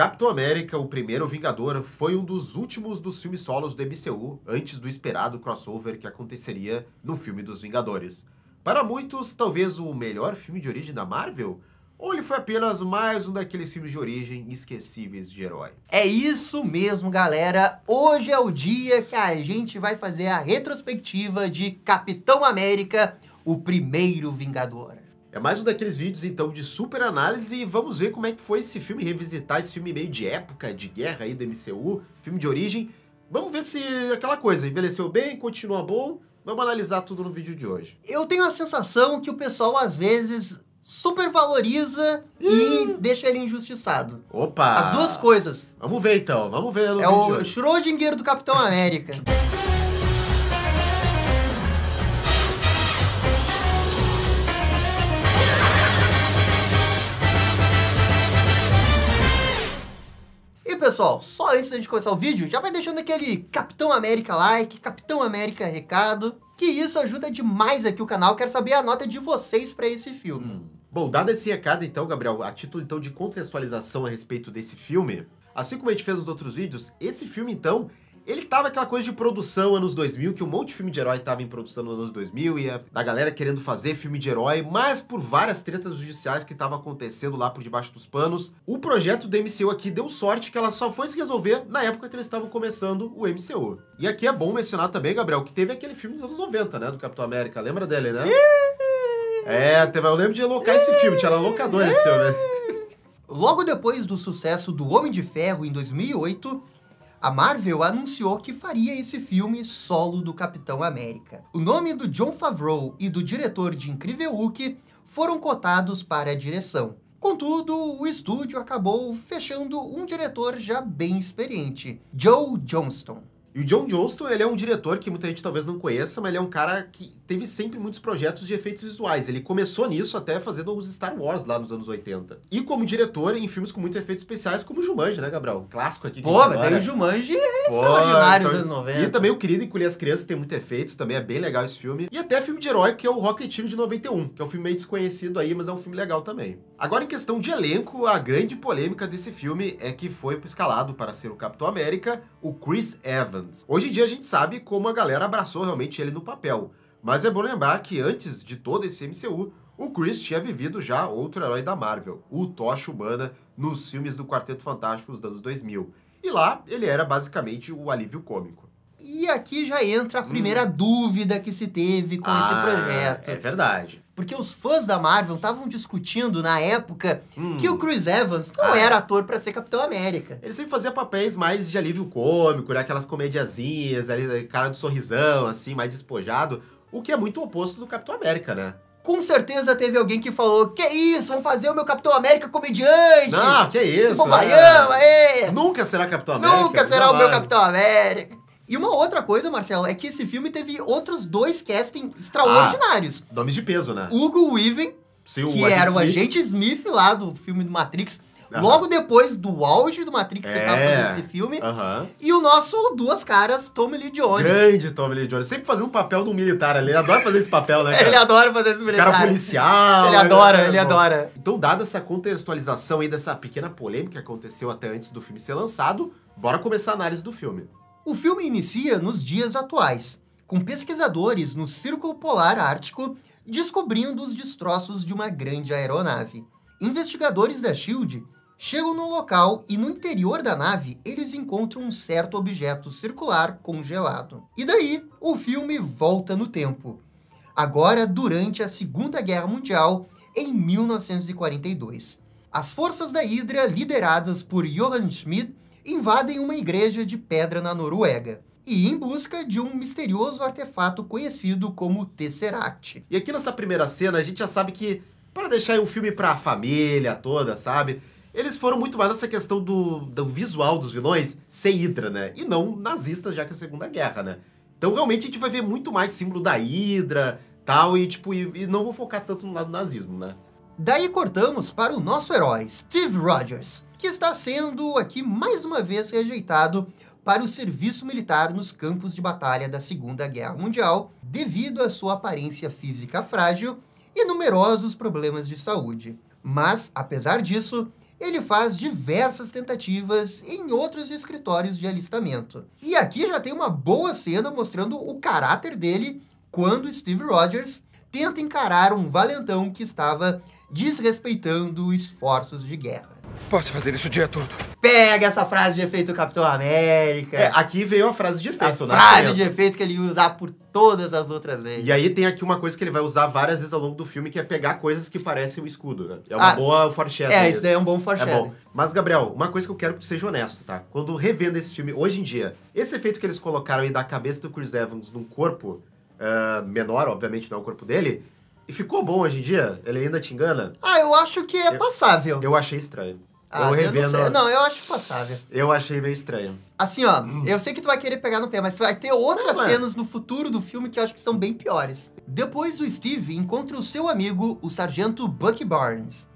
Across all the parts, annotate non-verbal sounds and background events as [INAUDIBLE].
Capitão América, o primeiro Vingador, foi um dos últimos dos filmes solos do MCU antes do esperado crossover que aconteceria no filme dos Vingadores. Para muitos, talvez o melhor filme de origem da Marvel? Ou ele foi apenas mais um daqueles filmes de origem esquecíveis de herói? É isso mesmo, galera! Hoje é o dia que a gente vai fazer a retrospectiva de Capitão América, o primeiro Vingador. É mais um daqueles vídeos então de super análise e vamos ver como é que foi esse filme, revisitar esse filme meio de época, de guerra aí do MCU, filme de origem. Vamos ver se aquela coisa envelheceu bem, continua bom. Vamos analisar tudo no vídeo de hoje. Eu tenho a sensação que o pessoal às vezes supervaloriza e deixa ele injustiçado. Opa! As duas coisas. Vamos ver então, vamos ver no É vídeo o de Schrödinger do Capitão América. pessoal, só antes da gente começar o vídeo, já vai deixando aquele Capitão América like, Capitão América recado, que isso ajuda demais aqui o canal. Quero saber a nota de vocês para esse filme. Hum. Bom, dado esse recado então, Gabriel, a título então de contextualização a respeito desse filme, assim como a gente fez nos outros vídeos, esse filme então, ele tava aquela coisa de produção anos 2000, que um monte de filme de herói tava em produção nos anos 2000 e a, galera querendo fazer filme de herói, mas por várias tretas judiciais que tava acontecendo lá por debaixo dos panos, o projeto do MCU aqui deu sorte que ela só foi se resolver na época que eles estavam começando o MCU. E aqui é bom mencionar também, Gabriel, que teve aquele filme dos anos 90, né, do Capitão América, lembra dele, né? [LAUGHS] é, teve, eu lembro de alocar esse filme, tinha lá locador esse filme. Né? [LAUGHS] Logo depois do sucesso do Homem de Ferro em 2008, a Marvel anunciou que faria esse filme solo do Capitão América. O nome do John Favreau e do diretor de Incrível Hulk foram cotados para a direção. Contudo, o estúdio acabou fechando um diretor já bem experiente, Joe Johnston. E o John Johnston, ele é um diretor que muita gente talvez não conheça, mas ele é um cara que teve sempre muitos projetos de efeitos visuais. Ele começou nisso até fazendo os Star Wars lá nos anos 80. E como diretor em filmes com muitos efeitos especiais, como Jumanji, né, Gabriel? Clássico aqui. Pô, mas daí o Jumanji é Pô, extraordinário dos então, anos 90. E também o Querido Encolher as Crianças tem muitos efeitos, também é bem legal esse filme. E até filme de herói, que é o Rocket Team de 91, que é um filme meio desconhecido aí, mas é um filme legal também. Agora, em questão de elenco, a grande polêmica desse filme é que foi escalado para ser o Capitão América, o Chris Evans Hoje em dia a gente sabe como a galera abraçou realmente ele no papel, mas é bom lembrar que antes de todo esse MCU, o Chris tinha vivido já outro herói da Marvel, o Tocha Humana, nos filmes do Quarteto Fantástico dos anos 2000. E lá ele era basicamente o alívio cômico. E aqui já entra a primeira hum. dúvida que se teve com ah, esse projeto. É verdade. Porque os fãs da Marvel estavam discutindo na época hum. que o Chris Evans não ah. era ator para ser Capitão América. Ele sempre fazia papéis mais de alívio cômico, né? Aquelas comediazinhas, ali, né, cara do sorrisão, assim, mais despojado. O que é muito oposto do Capitão América, né? Com certeza teve alguém que falou: Que isso, Vou fazer o meu Capitão América comediante! Não, que isso! Esse é. aê! É. Nunca será Capitão América! Nunca será o meu Capitão América! E uma outra coisa, Marcelo, é que esse filme teve outros dois castings ah, extraordinários. Ah, nomes de peso, né? Hugo Weaving, que Agent era o Smith. agente Smith lá do filme do Matrix. Uhum. Logo depois do auge do Matrix, é. você tá é. fazendo esse filme. Uhum. E o nosso Duas Caras, Tommy Lee Jones. Grande Tommy Lee Jones. Sempre fazendo o papel do militar ali. Ele adora fazer esse papel, né? [LAUGHS] Cara? ele adora fazer esse militar. Cara policial. ele adora, né, ele, ele adora. Então, dada essa contextualização aí dessa pequena polêmica que aconteceu até antes do filme ser lançado, bora começar a análise do filme. O filme inicia nos dias atuais, com pesquisadores no Círculo Polar Ártico descobrindo os destroços de uma grande aeronave. Investigadores da SHIELD chegam no local e no interior da nave eles encontram um certo objeto circular congelado. E daí, o filme volta no tempo. Agora, durante a Segunda Guerra Mundial, em 1942. As forças da Hydra, lideradas por Johann Schmidt, invadem uma igreja de pedra na Noruega e em busca de um misterioso artefato conhecido como Tesseract. E aqui nessa primeira cena a gente já sabe que para deixar um filme para a família toda, sabe? Eles foram muito mais nessa questão do, do visual dos vilões ser Hidra, né? E não nazistas, já que é a Segunda Guerra, né? Então realmente a gente vai ver muito mais símbolo da Hidra, tal, e tipo, e, e não vou focar tanto no lado nazismo, né? Daí cortamos para o nosso herói, Steve Rogers, que está sendo aqui mais uma vez rejeitado para o serviço militar nos campos de batalha da Segunda Guerra Mundial, devido à sua aparência física frágil e numerosos problemas de saúde. Mas, apesar disso, ele faz diversas tentativas em outros escritórios de alistamento. E aqui já tem uma boa cena mostrando o caráter dele quando Steve Rogers tenta encarar um valentão que estava desrespeitando esforços de guerra. Posso fazer isso o dia todo. Pega essa frase de efeito do Capitão América. É, aqui veio a frase de efeito, a né? frase de efeito que ele ia usar por todas as outras vezes. E aí tem aqui uma coisa que ele vai usar várias vezes ao longo do filme, que é pegar coisas que parecem o escudo, né? É uma ah, boa foreshadow. É, isso daí é um bom foreshadow. É bom. Mas, Gabriel, uma coisa que eu quero que tu seja honesto, tá? Quando revendo esse filme, hoje em dia, esse efeito que eles colocaram aí da cabeça do Chris Evans num corpo uh, menor, obviamente não é o corpo dele... E ficou bom hoje em dia? Ele ainda te engana? Ah, eu acho que é eu, passável. Eu achei estranho. Ah, eu revendo. Eu não, não, eu acho passável. Eu achei meio estranho. Assim, ó, hum. eu sei que tu vai querer pegar no pé, mas vai ter outras não, cenas no futuro do filme que eu acho que são bem piores. Depois, o Steve encontra o seu amigo, o sargento Bucky Barnes.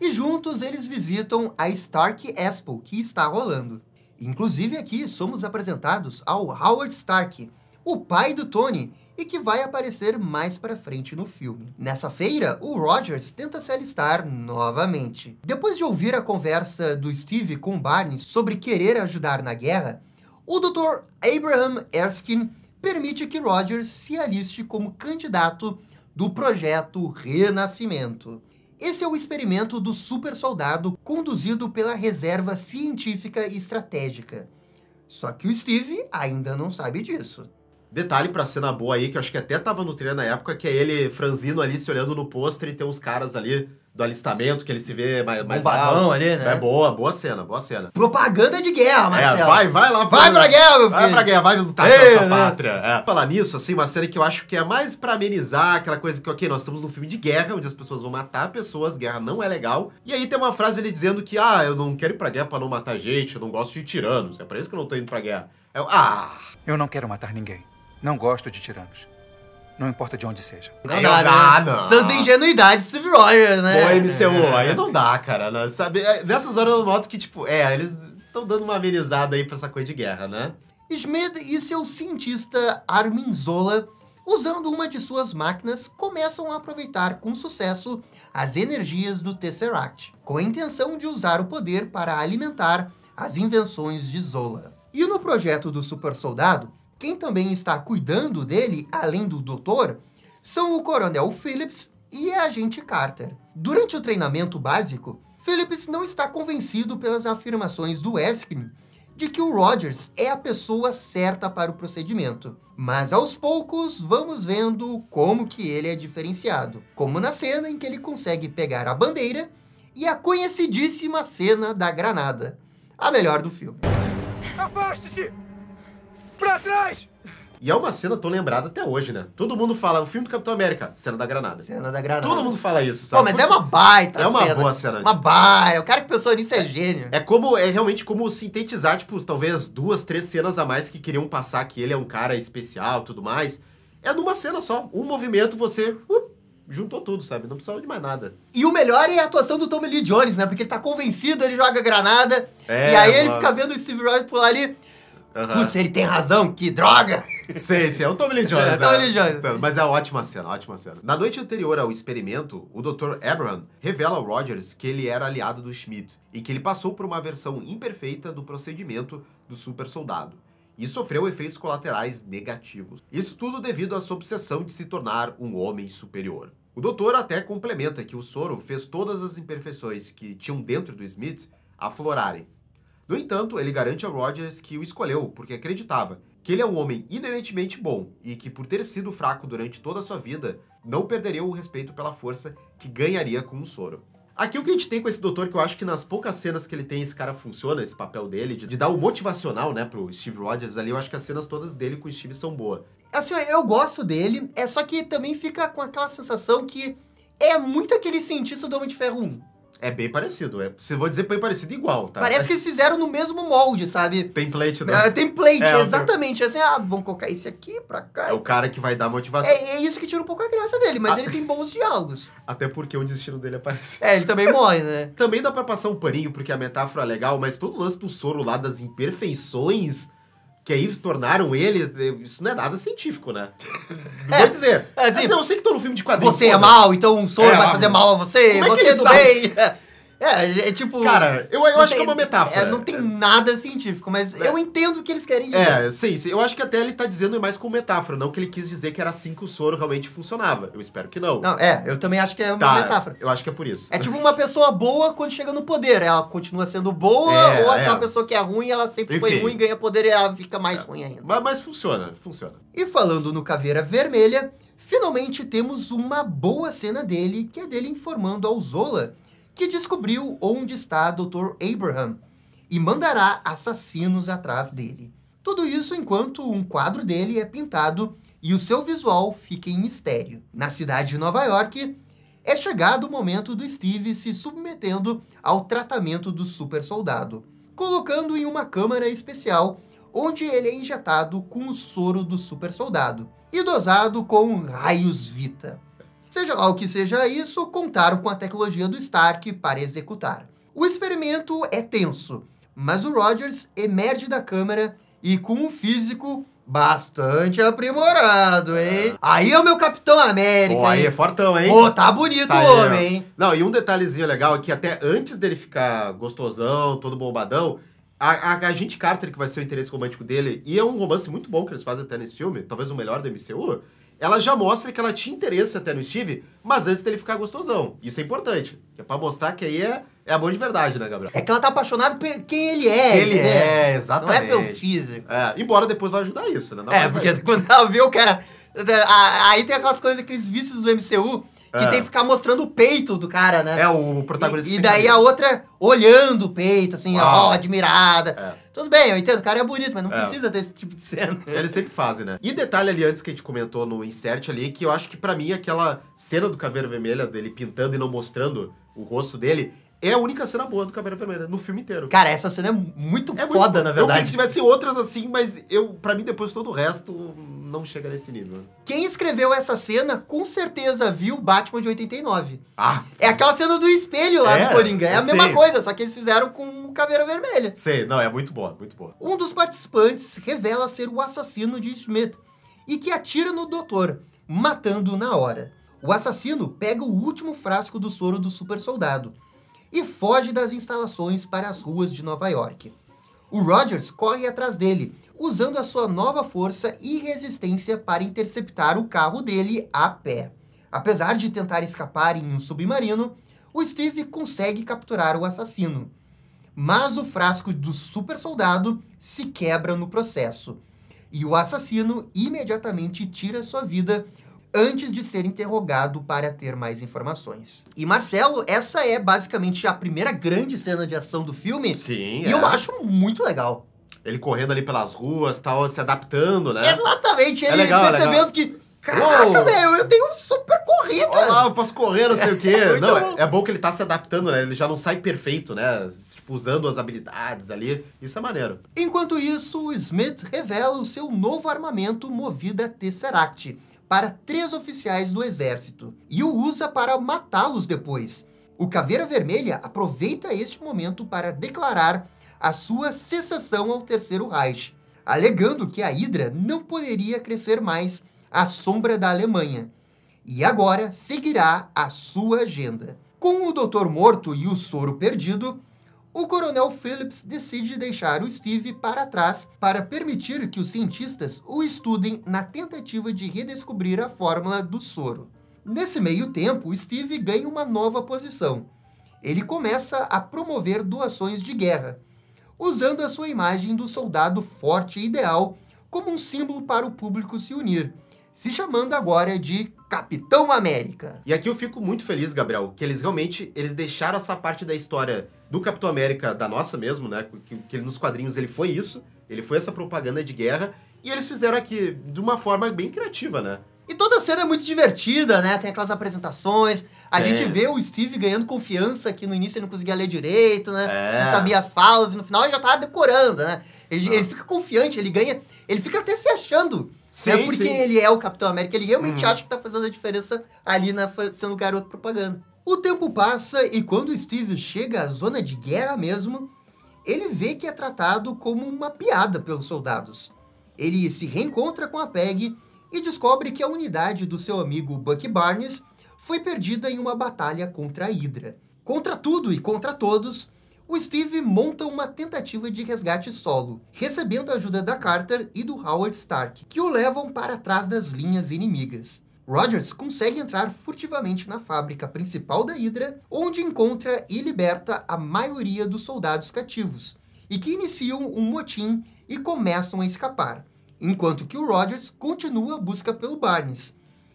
E juntos eles visitam a Stark Expo, que está rolando. Inclusive aqui somos apresentados ao Howard Stark, o pai do Tony, e que vai aparecer mais para frente no filme. Nessa feira, o Rogers tenta se alistar novamente. Depois de ouvir a conversa do Steve com Barney sobre querer ajudar na guerra, o Dr. Abraham Erskine permite que Rogers se aliste como candidato do projeto Renascimento. Esse é o experimento do super soldado conduzido pela reserva científica estratégica. Só que o Steve ainda não sabe disso. Detalhe pra cena boa aí, que eu acho que até tava no treino na época, que é ele, franzino ali, se olhando no pôster e tem uns caras ali do alistamento, que ele se vê mais, mais alto. ali, né? É boa, boa cena, boa cena. Propaganda de guerra, é, Marcelo. É, vai, vai lá. Vai, vai pra guerra, meu filho. Vai pra guerra, vai lutar pela sua né? pátria. É. Falar nisso, assim, uma cena que eu acho que é mais pra amenizar aquela coisa que, ok, nós estamos num filme de guerra, onde as pessoas vão matar pessoas, guerra não é legal. E aí tem uma frase ele dizendo que, ah, eu não quero ir pra guerra pra não matar gente, eu não gosto de tiranos, é pra isso que eu não tô indo pra guerra. Eu, é ah... Eu não quero matar ninguém. Não gosto de tiranos. Não importa de onde seja. Não, dá, dá, né? não. Santa ingenuidade Steve Rogers, né? Pô, MCU, aí não dá, cara. Né? Sabe, é, nessas horas eu noto que, tipo, é, eles estão dando uma amenizada aí pra essa coisa de guerra, né? Smed e seu cientista Armin Zola, usando uma de suas máquinas, começam a aproveitar com sucesso as energias do Tesseract, com a intenção de usar o poder para alimentar as invenções de Zola. E no projeto do super soldado, quem também está cuidando dele, além do doutor, são o coronel Phillips e a agente Carter. Durante o treinamento básico, Phillips não está convencido pelas afirmações do Erskine de que o Rogers é a pessoa certa para o procedimento. Mas aos poucos vamos vendo como que ele é diferenciado, como na cena em que ele consegue pegar a bandeira e a conhecidíssima cena da granada, a melhor do filme. Afaste-se! Pra trás! E é uma cena tão lembrada até hoje, né? Todo mundo fala, o filme do Capitão América, cena da granada. Cena da granada. Todo mundo fala isso, sabe? Pô, mas é uma baita É uma cena. boa cena. Uma tipo. baita. O cara que pensou nisso é, é gênio. É como, é realmente como sintetizar, tipo, talvez duas, três cenas a mais que queriam passar que ele é um cara especial tudo mais. É numa cena só. Um movimento, você... Uh, juntou tudo, sabe? Não precisava de mais nada. E o melhor é a atuação do Tommy Lee Jones, né? Porque ele tá convencido, ele joga granada. É, e aí mano. ele fica vendo o Steve Rogers pular ali... Uhum. Putz, ele tem razão, que droga! Sei, sei, é o Tommy Lee [LAUGHS] Jones. É, né? Tommy Lee Jones. Mas é uma ótima cena, ótima cena. Na noite anterior ao experimento, o Dr. Abraham revela ao Rogers que ele era aliado do Schmidt e que ele passou por uma versão imperfeita do procedimento do super soldado e sofreu efeitos colaterais negativos. Isso tudo devido à sua obsessão de se tornar um homem superior. O doutor até complementa que o soro fez todas as imperfeições que tinham dentro do Smith aflorarem, no entanto, ele garante a Rogers que o escolheu porque acreditava que ele é um homem inerentemente bom e que, por ter sido fraco durante toda a sua vida, não perderia o respeito pela força que ganharia com o soro. Aqui o que a gente tem com esse doutor, que eu acho que nas poucas cenas que ele tem, esse cara funciona, esse papel dele, de, de dar o motivacional, né, pro Steve Rogers ali, eu acho que as cenas todas dele com o Steve são boas. Assim, eu gosto dele, é só que também fica com aquela sensação que é muito aquele cientista do Homem de Ferro 1. É bem parecido. É, vou dizer bem parecido, igual, tá? Parece que eles fizeram no mesmo molde, sabe? Template, né? É, template, é, exatamente. Assim, ah, vamos colocar esse aqui pra cá. É o cara que vai dar motivação. É, é isso que tira um pouco a graça dele, mas a... Ah. ele tem bons diálogos. [LAUGHS] Até porque o destino dele aparece. É, ele também morre, né? também dá pra passar um paninho, porque a metáfora é legal, mas todo o lance do soro lá, das imperfeições que aí tornaram ele. Isso não é nada científico, né? [LAUGHS] É, Vou dizer. É, assim, assim, eu sei que tô no filme de quadrinhos. Você é mal, então um soro é, vai fazer ah, mal a você, é você é do bem. [LAUGHS] É, é tipo. Cara, eu, eu acho tem, que é uma metáfora. É, não tem nada científico, mas é. eu entendo o que eles querem dizer. É, sim, sim, Eu acho que até ele tá dizendo mais como metáfora, não que ele quis dizer que era assim que o soro realmente funcionava. Eu espero que não. Não, é, eu também acho que é uma tá, metáfora. Eu acho que é por isso. É tipo uma pessoa boa quando chega no poder. Ela continua sendo boa, é, ou aquela é. pessoa que é ruim, ela sempre Enfim. foi ruim, ganha poder e ela fica mais é, ruim ainda. Mas, mas funciona, funciona. E falando no Caveira Vermelha, finalmente temos uma boa cena dele, que é dele informando ao Zola que descobriu onde está Dr. Abraham e mandará assassinos atrás dele. Tudo isso enquanto um quadro dele é pintado e o seu visual fica em mistério. Na cidade de Nova York, é chegado o momento do Steve se submetendo ao tratamento do super soldado, colocando em uma câmara especial onde ele é injetado com o soro do super soldado e dosado com raios Vita. Seja lá o que seja isso, contaram com a tecnologia do Stark para executar. O experimento é tenso, mas o Rogers emerge da câmera e com um físico bastante aprimorado, hein? Ah. Aí é o meu Capitão América. Pô, aí hein? é fortão, hein? Pô, tá bonito o homem, hein? Não, e um detalhezinho legal é que até antes dele ficar gostosão, todo bombadão, a, a, a gente Carter, que vai ser o interesse romântico dele, e é um romance muito bom que eles fazem até nesse filme, talvez o melhor da MCU, ela já mostra que ela tinha interesse até no Steve, mas antes dele ficar gostosão. Isso é importante, que é pra mostrar que aí é, é amor de verdade, né, Gabriel? É que ela tá apaixonada por quem ele é. Ele né? é, exatamente. Não é pelo físico. É, embora depois vá ajudar isso, né? Não é, porque quando ela vê o cara... Aí tem aquelas coisas, aqueles vícios do MCU, que é. tem que ficar mostrando o peito do cara, né? É, o protagonista. E, e daí a outra olhando o peito, assim, Uau. ó, admirada. É. Tudo bem, eu entendo, o cara é bonito, mas não é. precisa desse tipo de cena. [LAUGHS] Eles sempre fazem, né? E detalhe ali antes que a gente comentou no insert ali, que eu acho que para mim aquela cena do Caveira Vermelha, dele pintando e não mostrando o rosto dele, é a única cena boa do Caveira Vermelha, no filme inteiro. Cara, essa cena é muito é foda, muito... na verdade. Eu que tivesse outras assim, mas eu, para mim, depois todo o resto não chega nesse nível. Quem escreveu essa cena, com certeza viu Batman de 89. Ah! É aquela cena do espelho lá é, do Coringa. É a mesma coisa, só que eles fizeram com Caveira Vermelha. Sei, não, é muito boa, muito boa. Um dos participantes revela ser o assassino de Schmidt e que atira no doutor, matando na hora. O assassino pega o último frasco do soro do super soldado e foge das instalações para as ruas de Nova York. O Rogers corre atrás dele, usando a sua nova força e resistência para interceptar o carro dele a pé. Apesar de tentar escapar em um submarino, o Steve consegue capturar o assassino. Mas o frasco do super soldado se quebra no processo, e o assassino imediatamente tira sua vida antes de ser interrogado para ter mais informações. E Marcelo, essa é basicamente a primeira grande cena de ação do filme. Sim. E é. eu acho muito legal. Ele correndo ali pelas ruas, tal, se adaptando, né? Exatamente, é ele é legal, percebendo legal. que Caraca, velho, eu tenho super corrida. Olha lá, eu posso correr, não sei o quê. [LAUGHS] É, não, bom. é bom que ele tá se adaptando, né? Ele já não sai perfeito, né? Tipo, usando as habilidades ali. Isso é maneiro. Enquanto isso, Smith revela o seu novo armamento movido a Tesseract, para três oficiais do exército e o usa para matá-los depois. O Caveira Vermelha aproveita este momento para declarar a sua cessação ao Terceiro Reich, alegando que a Hidra não poderia crescer mais à sombra da Alemanha. E agora seguirá a sua agenda. Com o Doutor Morto e o Soro Perdido, o coronel Phillips decide deixar o Steve para trás para permitir que os cientistas o estudem na tentativa de redescobrir a fórmula do soro. Nesse meio tempo, Steve ganha uma nova posição. Ele começa a promover doações de guerra, usando a sua imagem do soldado forte e ideal como um símbolo para o público se unir, se chamando agora de Capitão América. E aqui eu fico muito feliz, Gabriel, que eles realmente eles deixaram essa parte da história do Capitão América da nossa mesmo, né? Que, que nos quadrinhos ele foi isso, ele foi essa propaganda de guerra e eles fizeram aqui de uma forma bem criativa, né? E toda a cena é muito divertida, né? Tem aquelas apresentações. A é. gente vê o Steve ganhando confiança que no início ele não conseguia ler direito, né? É. Não sabia as falas e no final ele já tava tá decorando, né? Ele, ah. ele fica confiante, ele ganha. Ele fica até se achando é sim, é porque sim. ele é o Capitão América, ele realmente hum. acha que tá fazendo a diferença ali na, sendo garoto propaganda. O tempo passa e quando o Steve chega à zona de guerra mesmo, ele vê que é tratado como uma piada pelos soldados. Ele se reencontra com a Peg e descobre que a unidade do seu amigo Buck Barnes foi perdida em uma batalha contra a Hydra. Contra tudo e contra todos, o Steve monta uma tentativa de resgate solo, recebendo a ajuda da Carter e do Howard Stark, que o levam para trás das linhas inimigas. Rogers consegue entrar furtivamente na fábrica principal da Hydra, onde encontra e liberta a maioria dos soldados cativos, e que iniciam um motim e começam a escapar, enquanto que o Rogers continua a busca pelo Barnes,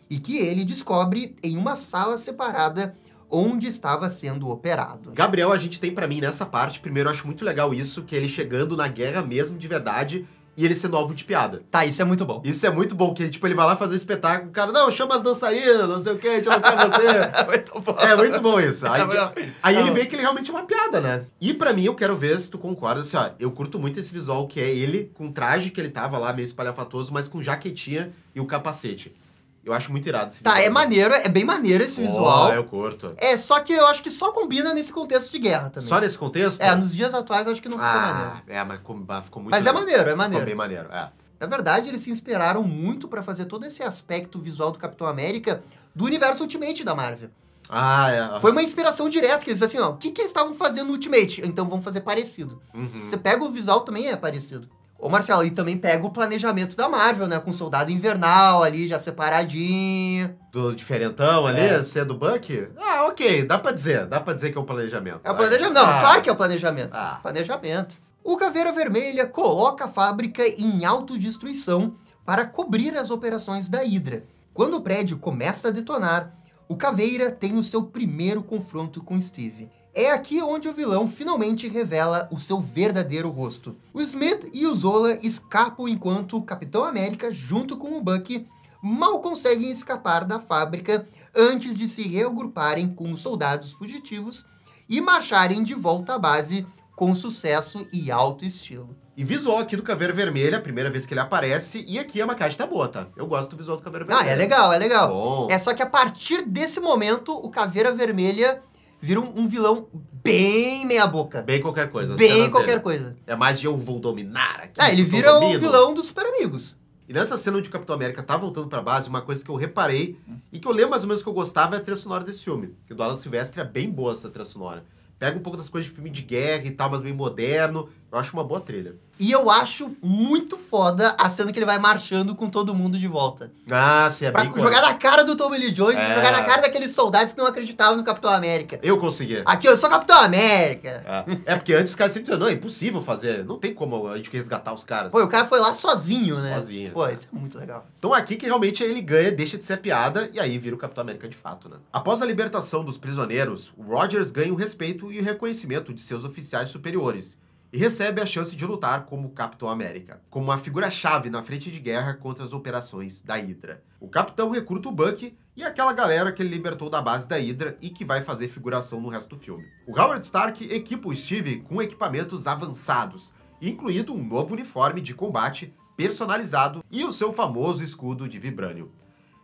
e que ele descobre em uma sala separada onde estava sendo operado. Né? Gabriel, a gente tem para mim nessa parte, primeiro eu acho muito legal isso, que ele chegando na guerra mesmo de verdade e ele sendo alvo de piada. Tá, isso é muito bom. Isso é muito bom, que tipo, ele vai lá fazer um espetáculo, o cara, não, chama as dançarinas, não sei o que, a gente não quer você. [LAUGHS] é muito bom. É muito bom isso. Aí, é aí ele tá vê que ele realmente é uma piada, né? E para mim, eu quero ver se tu concorda, assim, ó, eu curto muito esse visual que é ele, com o traje que ele tava lá, meio espalhafatoso, mas com jaquetinha e o capacete. Eu acho muito irado esse Tá, é maneiro, é bem maneiro esse oh, visual. Ah, eu curto. É, só que eu acho que só combina nesse contexto de guerra também. Só nesse contexto? É, nos dias atuais acho que não ficou ah, maneiro. É, mas ficou, ficou muito Mas legal. é maneiro, é maneiro. Ficou bem maneiro, é. Na verdade, eles se inspiraram muito para fazer todo esse aspecto visual do Capitão América do universo Ultimate da Marvel. Ah, é. Foi uma inspiração direta, que eles assim, ó, o que, que eles estavam fazendo no Ultimate? Então vamos fazer parecido. Uhum. Você pega o visual também é parecido. Ô, Marcelo, e também pega o planejamento da Marvel, né? Com Soldado Invernal ali, já separadinho. Do diferentão ali, é. é do Buck? Ah, ok, dá pra dizer, dá pra dizer que é um planejamento. É o planejamento, não, ah. claro que é o planejamento. Ah. Planejamento. O Caveira Vermelha coloca a fábrica em autodestruição para cobrir as operações da Hydra. Quando o prédio começa a detonar, o Caveira tem o seu primeiro confronto com Steve. É aqui onde o vilão finalmente revela o seu verdadeiro rosto. O Smith e o Zola escapam enquanto o Capitão América, junto com o Bucky, mal conseguem escapar da fábrica antes de se reagruparem com os soldados fugitivos e marcharem de volta à base com sucesso e alto estilo. E visual aqui do Caveira Vermelha, a primeira vez que ele aparece, e aqui a maquiagem tá boa, tá? Eu gosto do visual do Caveira Vermelha. Ah, é legal, é legal. Bom. É só que a partir desse momento, o Caveira Vermelha vira um, um vilão bem meia-boca. Bem qualquer coisa. Bem qualquer dele. coisa. É mais de eu vou dominar aqui. É, ele vira o vilão dos Super Amigos. E nessa cena onde o Capitão América tá voltando pra base, uma coisa que eu reparei e que eu lembro mais ou menos que eu gostava é a trilha sonora desse filme. Que do Alan Silvestre é bem boa essa trilha sonora. Pega um pouco das coisas de filme de guerra e tal, mas bem moderno. Eu acho uma boa trilha. E eu acho muito foda a cena que ele vai marchando com todo mundo de volta. Ah, sim, é pra bem jogar na cara do Tommy Lee Jones, é. jogar na é. cara daqueles soldados que não acreditavam no Capitão América. Eu consegui. Aqui, eu sou Capitão América. É, é porque antes os caras sempre diziam, não, é impossível fazer, não tem como a gente resgatar os caras. Pô, o cara foi lá sozinho, né? Sozinho. Pô, isso é muito legal. Então aqui que realmente ele ganha, deixa de ser piada, e aí vira o Capitão América de fato, né? Após a libertação dos prisioneiros, Rogers ganha o respeito e o reconhecimento de seus oficiais superiores e recebe a chance de lutar como Capitão América, como uma figura-chave na frente de guerra contra as operações da Hydra. O capitão recruta o Buck e aquela galera que ele libertou da base da Hydra e que vai fazer figuração no resto do filme. O Howard Stark equipa o Steve com equipamentos avançados, incluindo um novo uniforme de combate personalizado e o seu famoso escudo de vibrânio.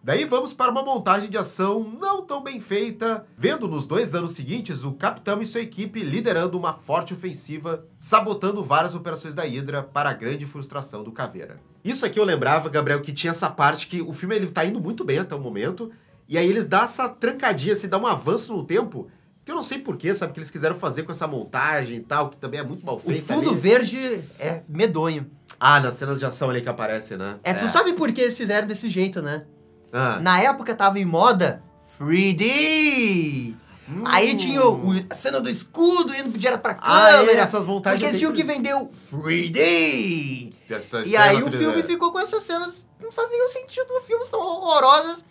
Daí vamos para uma montagem de ação não tão bem feita, vendo nos dois anos seguintes o capitão e sua equipe liderando uma forte ofensiva, sabotando várias operações da Hydra para a grande frustração do Caveira. Isso aqui eu lembrava, Gabriel, que tinha essa parte que o filme ele tá indo muito bem até o momento, e aí eles dão essa trancadinha, se assim, dá um avanço no tempo, que eu não sei porquê, sabe? Que eles quiseram fazer com essa montagem e tal, que também é muito mal feita. O fundo ali. verde é medonho. Ah, nas cenas de ação ali que aparece, né? É, tu é. sabe por que eles fizeram desse jeito, né? Ah. Na época tava em moda 3D. Hum. Aí tinha o, a cena do escudo indo direto pra ah, câmera. Ah, é, essas montagens. Porque eles tinham que vender o 3D. Essa e aí o filme é. ficou com essas cenas. Não faz nenhum sentido no filme, são horrorosas.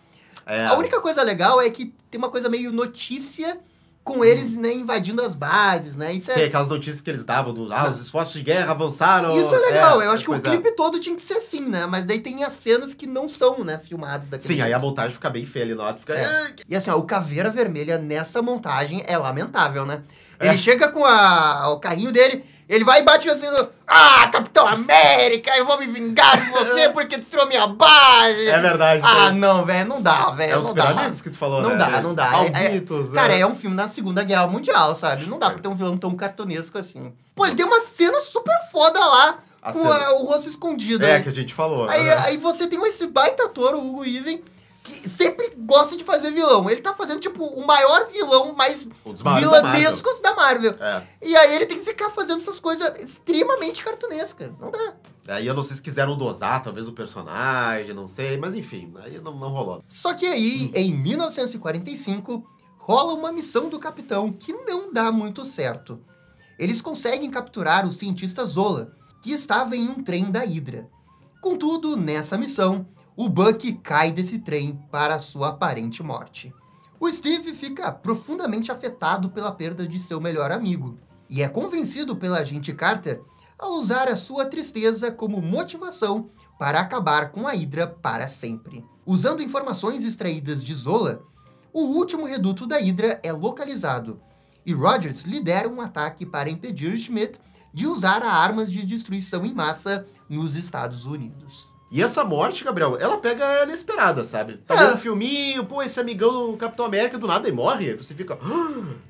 É. A única coisa legal é que tem uma coisa meio notícia com uhum. eles né, invadindo as bases, né? Isso é... aquelas notícias que eles davam ah, os esforços de guerra avançaram. Isso é legal, é, eu acho que o clipe é. todo tinha que ser assim, né? Mas daí tem as cenas que não são, né, filmadas daquele Sim, jeito. aí a montagem fica bem feia ali na hora, fica... É. Ah, e assim, ó, o Caveira Vermelha nessa montagem é lamentável, né? É. Ele chega com a, o carrinho dele ele vai e bate assim no... Ah, Capitão América, eu vou me vingar de você [LAUGHS] porque destruiu minha base. É verdade. Ah, não, velho, não dá, velho. É os amigos que tu falou, não né? Dá, não dá, não dá. é, é né? Cara, é um filme da Segunda Guerra Mundial, sabe? Não dá pra ter um vilão tão cartonesco assim. Pô, ele tem uma cena super foda lá. A com a, o rosto escondido. É, aí. Né? que a gente falou. Aí, uhum. aí você tem esse baita ator, o Hugo Even que sempre gosta de fazer vilão. Ele tá fazendo, tipo, o maior vilão mais vilanescos da Marvel. Da Marvel. É. E aí ele tem que ficar fazendo essas coisas extremamente cartunescas. Não dá. Aí eu não sei se quiseram dosar, talvez, o personagem, não sei, mas enfim, aí não, não rolou. Só que aí, hum. em 1945, rola uma missão do capitão que não dá muito certo. Eles conseguem capturar o cientista Zola, que estava em um trem da Hydra. Contudo, nessa missão, o Buck cai desse trem para sua aparente morte. O Steve fica profundamente afetado pela perda de seu melhor amigo e é convencido pela agente Carter a usar a sua tristeza como motivação para acabar com a Hydra para sempre. Usando informações extraídas de Zola, o último reduto da Hydra é localizado e Rogers lidera um ataque para impedir Schmidt de usar armas de destruição em massa nos Estados Unidos. E essa morte, Gabriel, ela pega inesperada, sabe? Tá é. um filminho, pô, esse amigão do Capitão América do nada e morre, você fica. [GASPS]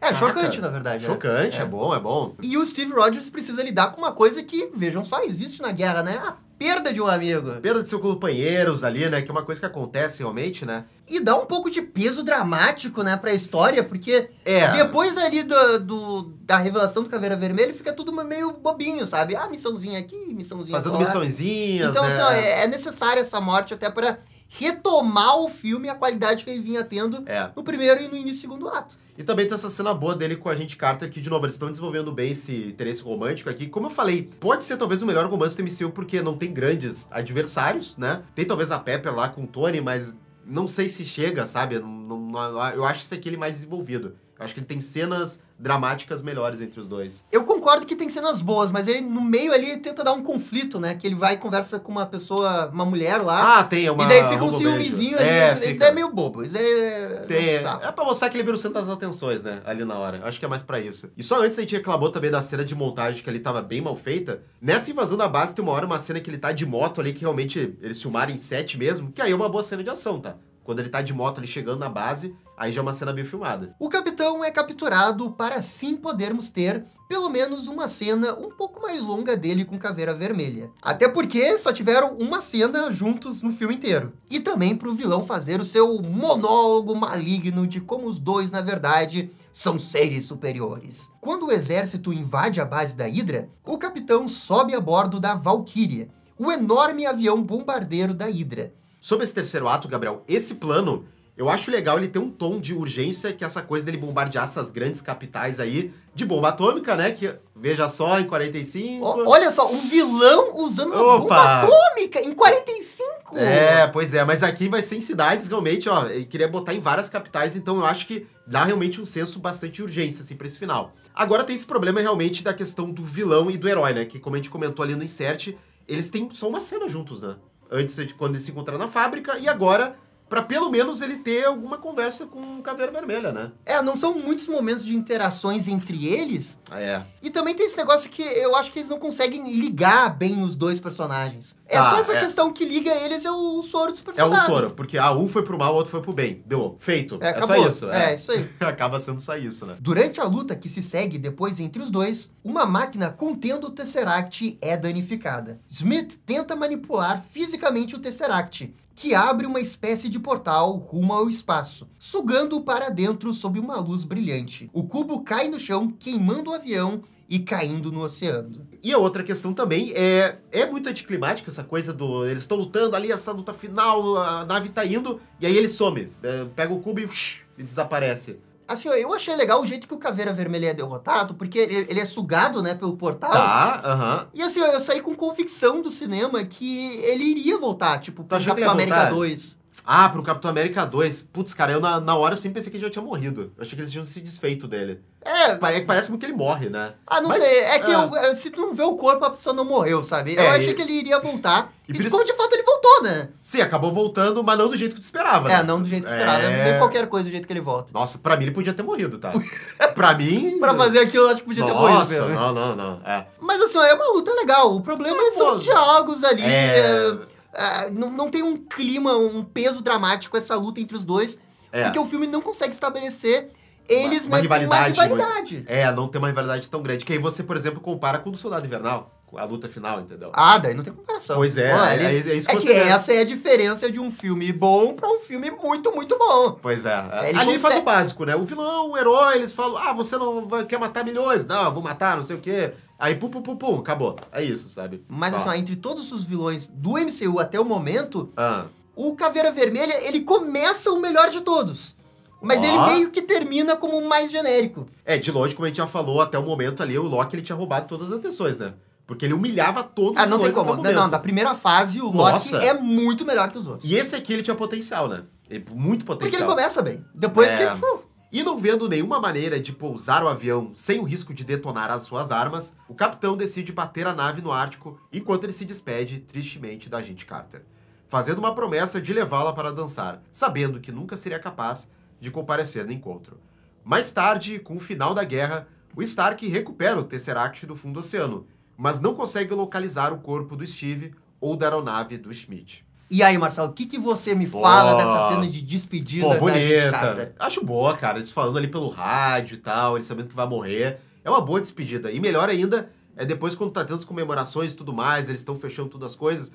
É chocante, na verdade. Né? Chocante, é. é. bom, é bom. E o Steve Rogers precisa lidar com uma coisa que, vejam só, existe na guerra, né? A perda de um amigo, perda de seus companheiros ali, né? Que é uma coisa que acontece realmente, né? E dá um pouco de peso dramático, né, pra história, porque é. depois ali do, do, da revelação do Caveira Vermelho fica tudo meio bobinho, sabe? Ah, missãozinha aqui, missãozinha Fazendo agora. missãozinhas, Então, assim, né? assim, ó, é, é necessária essa morte até para retomar o filme a qualidade que ele vinha tendo é. no primeiro e no início do segundo ato. E também tem essa cena boa dele com a gente Carter, que, de novo, eles estão desenvolvendo bem esse interesse romântico aqui. Como eu falei, pode ser talvez o melhor romance do MCU, porque não tem grandes adversários, né? Tem talvez a Pepper lá com o Tony, mas não sei se chega, sabe? Não, não, eu acho isso aqui ele mais desenvolvido acho que ele tem cenas dramáticas melhores entre os dois. Eu concordo que tem cenas boas, mas ele no meio ali tenta dar um conflito, né? Que ele vai e conversa com uma pessoa, uma mulher lá. Ah, tem, uma. E daí fica um ciúmezinho ali. É, daí é meio bobo. Isso daí é. é pra mostrar que ele vira o centro das atenções, né? Ali na hora. Acho que é mais para isso. E só antes a gente reclamou também da cena de montagem que ali tava bem mal feita. Nessa invasão da base tem uma hora uma cena que ele tá de moto ali, que realmente eles filmaram em set mesmo, que aí é uma boa cena de ação, tá? Quando ele tá de moto ali chegando na base, aí já é uma cena bem filmada. O capitão é capturado para sim podermos ter pelo menos uma cena um pouco mais longa dele com Caveira Vermelha. Até porque só tiveram uma cena juntos no filme inteiro. E também para o vilão fazer o seu monólogo maligno de como os dois, na verdade, são seres superiores. Quando o exército invade a base da Hydra, o capitão sobe a bordo da Valkyria, o enorme avião bombardeiro da Hydra Sobre esse terceiro ato, Gabriel, esse plano, eu acho legal ele ter um tom de urgência, que essa coisa dele bombardear essas grandes capitais aí de bomba atômica, né? Que veja só, em 45. O, olha só, um vilão usando Opa. uma bomba atômica em 45! É, pois é, mas aqui vai ser em cidades realmente, ó. Ele queria botar em várias capitais, então eu acho que dá realmente um senso bastante de urgência, assim, pra esse final. Agora tem esse problema realmente da questão do vilão e do herói, né? Que, como a gente comentou ali no insert, eles têm só uma cena juntos, né? antes de quando eles se encontraram na fábrica, e agora para pelo menos ele ter alguma conversa com o Caveira Vermelha, né? É, não são muitos momentos de interações entre eles. Ah, é. E também tem esse negócio que eu acho que eles não conseguem ligar bem os dois personagens. É tá, só essa é. questão que liga eles é o, o soro dos personagens. É o soro, porque ah, um foi pro mal, o outro foi pro bem. Deu, feito. É, é só isso. É, é isso aí. [LAUGHS] Acaba sendo só isso, né? Durante a luta que se segue depois entre os dois, uma máquina contendo o Tesseract é danificada. Smith tenta manipular fisicamente o Tesseract, que abre uma espécie de portal rumo ao espaço, sugando-o para dentro sob uma luz brilhante. O cubo cai no chão, queimando o avião e caindo no oceano. E a outra questão também é é muito anticlimática essa coisa do eles estão lutando ali essa luta final, a nave tá indo e aí ele some, é, pega o cubo e, ush, e desaparece. Assim, eu achei legal o jeito que o Caveira Vermelha é derrotado, porque ele, ele é sugado, né, pelo portal. Tá, aham. Uh -huh. E assim, eu, eu saí com convicção do cinema que ele iria voltar, tipo, pro Capitão América voltar? 2. Ah, pro Capitão América 2. Putz, cara, eu na, na hora eu sempre pensei que ele já tinha morrido. Eu achei que eles tinham se desfeito dele. É. Parece, parece muito que ele morre, né? Ah, não Mas, sei. É que é. eu, é, se tu não vê o corpo, a pessoa não morreu, sabe? É, eu achei e... que ele iria voltar. E, e como isso... de fato ele voltou, né? Sim, acabou voltando, mas não do jeito que tu esperava, é, né? É, não do jeito que tu esperava. É... Nem qualquer coisa do jeito que ele volta. Nossa, pra mim ele podia ter morrido, tá? [LAUGHS] pra mim. pra fazer aquilo, eu acho que podia Nossa, ter morrido. Nossa, não, não, não. É. Mas assim, é uma luta legal. O problema é, são os diálogos ali. É... Ah, não, não tem um clima, um peso dramático essa luta entre os dois. É. Porque o filme não consegue estabelecer eles uma, né, uma rivalidade. Uma rivalidade. Muito, é, não tem uma rivalidade tão grande. Que aí você, por exemplo, compara com o do Soldado Invernal a luta final, entendeu? Ah, daí não tem comparação. Pois é, Pô, é, é, é, isso que é que essa é a diferença de um filme bom para um filme muito, muito bom. Pois é. é ele Ali consegue... faz o básico, né? O vilão, o herói, eles falam, ah, você não vai, quer matar milhões? Não, eu vou matar, não sei o quê. Aí pum, pum, pum, pum, acabou. É isso, sabe? Mas Ó. assim, entre todos os vilões do MCU até o momento, ah. o Caveira Vermelha, ele começa o melhor de todos. Mas ele meio que termina como o mais genérico. É, de longe, como a gente já falou, até o momento ali, o Loki ele tinha roubado todas as atenções, né? Porque ele humilhava todos ah, não tem como. Não, não, da primeira fase, o Loki Nossa. é muito melhor que os outros. E esse aqui ele tinha potencial, né? Ele- Muito potencial. Porque ele começa bem. Depois É. que. Fu, E não vendo nenhuma maneira de pousar o avião sem o risco de detonar as suas armas, o capitão decide bater a nave no Ártico enquanto ele se despede tristemente da agente Carter, fazendo uma promessa de levá-la para dançar, sabendo que nunca seria capaz de comparecer no encontro. Mais tarde, com o final da guerra, o Stark recupera o Tesseract do fundo do oceano mas não consegue localizar o corpo do Steve ou da aeronave do Schmidt. E aí, Marcelo, o que, que você me boa. fala dessa cena de despedida Pô, bonita. Acho boa, cara. Eles falando ali pelo rádio e tal, eles sabendo que vai morrer. É uma boa despedida. E melhor ainda, é depois quando tá tendo as comemorações e tudo mais, eles estão fechando todas as coisas.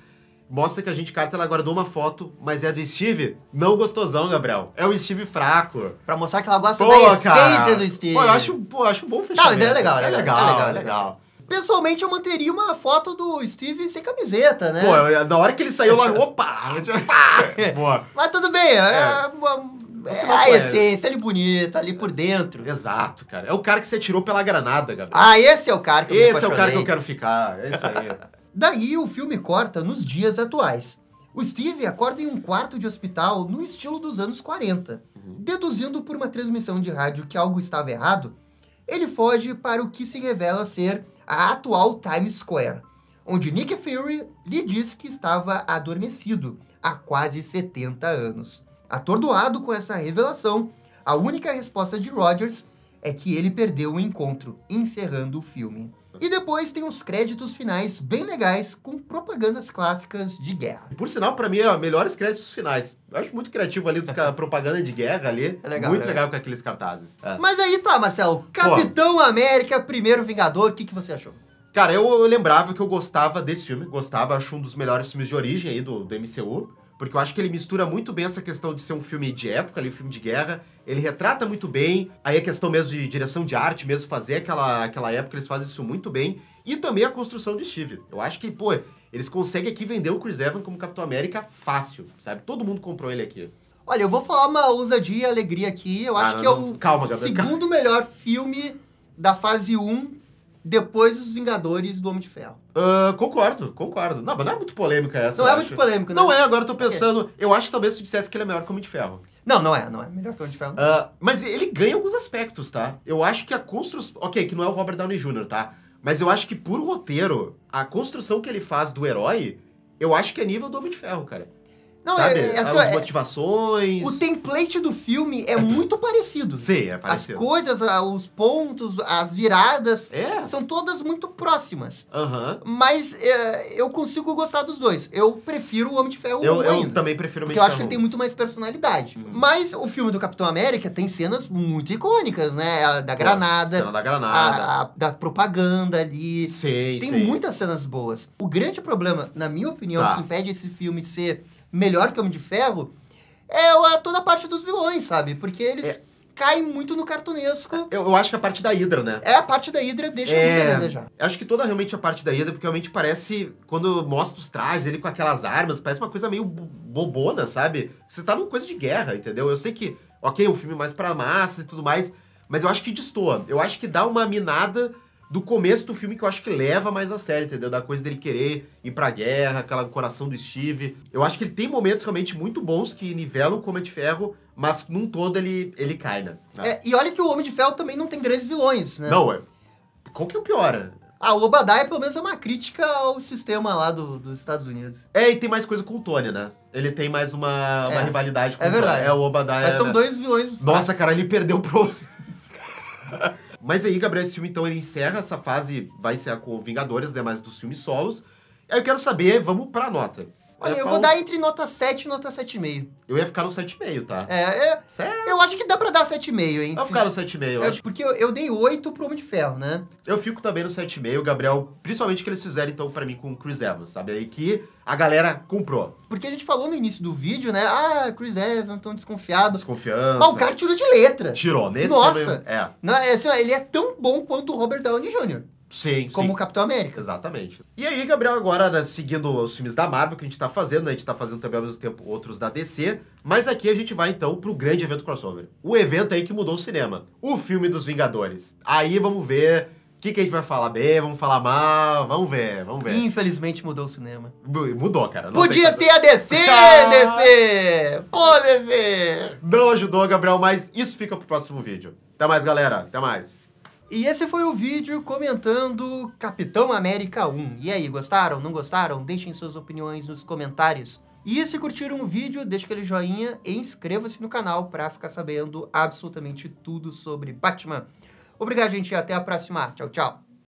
Mostra que a gente, carta, ela guardou uma foto, mas é do Steve não gostosão, Gabriel. É o Steve fraco. Pra mostrar que ela gosta pô, da cara. essência do Steve. Pô, eu acho, pô, eu acho um bom fechamento. Não, mas é, é, é legal, é legal, é legal. É legal. É legal. Pessoalmente, eu manteria uma foto do Steve sem camiseta, né? Pô, é, na hora que ele saiu lá, [LAUGHS] opa! [LAUGHS] Boa. Mas tudo bem, é, é, é uma, é a essência, ele bonito, ali por dentro. Exato, cara. É o cara que você tirou pela granada, Gabriel. Ah, esse é o cara que eu Esse é o cara que eu quero ficar. É isso aí. [LAUGHS] Daí o filme corta nos dias atuais. O Steve acorda em um quarto de hospital no estilo dos anos 40. Uhum. Deduzindo por uma transmissão de rádio que algo estava errado, ele foge para o que se revela ser a atual Times Square, onde Nick Fury lhe diz que estava adormecido há quase 70 anos. Atordoado com essa revelação, a única resposta de Rogers é que ele perdeu o encontro, encerrando o filme. E depois tem os créditos finais bem legais com propagandas clássicas de guerra. Por sinal, para mim é melhores créditos finais. Eu acho muito criativo ali dos propaganda de guerra ali. É legal, muito é legal. legal com aqueles cartazes. É. Mas aí tá, Marcelo. Capitão Pô. América, primeiro Vingador, o que, que você achou? Cara, eu, eu lembrava que eu gostava desse filme, gostava, acho um dos melhores filmes de origem aí do, do MCU. Porque eu acho que ele mistura muito bem essa questão de ser um filme de época, ali, um filme de guerra. Ele retrata muito bem. Aí a questão mesmo de direção de arte, mesmo fazer aquela, aquela época, eles fazem isso muito bem. E também a construção de Steve. Eu acho que, pô, eles conseguem aqui vender o Chris Evans como Capitão América fácil, sabe? Todo mundo comprou ele aqui. Olha, eu vou falar uma ousadia e alegria aqui. Eu acho não, que é o calma, segundo melhor filme da fase 1 depois os Vingadores do Homem de Ferro. Uh, concordo, concordo. Não, mas não é muito polêmica essa. Não é acho. muito polêmica, né? Não é, agora eu tô pensando. Eu acho que talvez tu dissesse que ele é melhor que o Homem de Ferro. Não, não é, não é. Melhor que o Homem de Ferro. Uh, mas ele ganha alguns aspectos, tá? Eu acho que a construção. Ok, que não é o Robert Downey Jr., tá? Mas eu acho que por roteiro, a construção que ele faz do herói, eu acho que é nível do Homem de Ferro, cara. Não, sabe? É, é, As é, motivações. O template do filme é, é muito parecido. Sim, é parecido. As coisas, os pontos, as viradas, é. são todas muito próximas. Uhum. Mas é, eu consigo gostar dos dois. Eu prefiro o Homem de Ferro eu, Eu ainda, também prefiro o Homem de Porque eu acho que ele tem muito mais personalidade. Hum. Mas o filme do Capitão América tem cenas muito icônicas, né? A da Pô, granada. Cena da granada. A, a, da propaganda ali. Sei, tem muitas cenas boas. O grande problema, na minha opinião, tá. que impede esse filme ser melhor que Homem de Ferro é, é toda a parte dos vilões, sabe? Porque eles é. caem muito no cartunesco. Eu, eu, acho que é a parte da Hydra, né? É, a parte da Hydra deixa é... muito a é, desejar. Acho que toda realmente a parte da Hydra, porque realmente parece, quando mostra os trajes, ele com aquelas armas, parece uma coisa meio bobona, sabe? Você tá numa coisa de guerra, entendeu? Eu sei que, ok, o filme mais pra massa e tudo mais, mas eu acho que destoa. Eu acho que dá uma minada do começo do filme que eu acho que leva mais a sério, entendeu? Da coisa dele querer ir pra guerra, aquela coração do Steve. Eu acho que ele tem momentos realmente muito bons que nivelam o Homem de Ferro, mas num todo ele, ele cai, né? É, e olha que o Homem de Ferro também não tem grandes vilões, né? Não, é. Qual que é o pior? Ah, o Obadiah pelo menos é uma crítica ao sistema lá do, dos Estados Unidos. É, e tem mais coisa com o Tony, né? Ele tem mais uma, uma é, rivalidade com é o Tony. É verdade. É, o Obadiah... Mas são é dois vilões... Nossa, cara, ele perdeu pro... [LAUGHS] Mas aí, Gabriel, esse filme, então, ele encerra essa fase, vai ser com Vingadores, demais né, dos filmes solos. Aí eu quero saber, vamos pra nota. Olha, é, eu, eu vou dar entre nota 7 e nota 7,5. Eu ia ficar no 7,5, tá? É, é eu acho que dá pra dar 7,5, hein? Eu ficar no 7,5, eu é, acho. Porque eu, eu, dei 8 pro Homem de Ferro, né? Eu fico também no 7,5, Gabriel, principalmente que eles fizeram, então, pra mim com o Chris Evans, sabe? Aí que a galera comprou. Porque a gente falou no início do vídeo, né? Ah, Chris Evans, tão desconfiado. Desconfiança. Mas ah, o cara tirou de letra. Tirou, nesse Nossa. é. Não, é, assim, ele é tão bom quanto o Robert Downey Jr. Sim. Como o Capitão América. Exatamente. E aí, Gabriel, agora né, seguindo os filmes da Marvel que a gente tá fazendo, né, a gente tá fazendo também ao mesmo tempo outros da DC, mas aqui a gente vai então pro grande evento crossover. O evento aí que mudou o cinema. O filme dos Vingadores. Aí vamos ver o que, que a gente vai falar bem, vamos falar mal, vamos ver, vamos ver. Infelizmente mudou o cinema. Mudou, cara. Não Podia ser a DC, [LAUGHS] ah! DC! Pô, DC! Não ajudou, Gabriel, mas isso fica pro próximo vídeo. Até mais, galera. Até mais. E esse foi o vídeo comentando Capitão América 1. E aí, gostaram? Não gostaram? Deixem suas opiniões nos comentários. E se curtiram o vídeo, deixe aquele joinha e inscreva-se no canal para ficar sabendo absolutamente tudo sobre Batman. Obrigado, gente, e até a próxima. Tchau, tchau.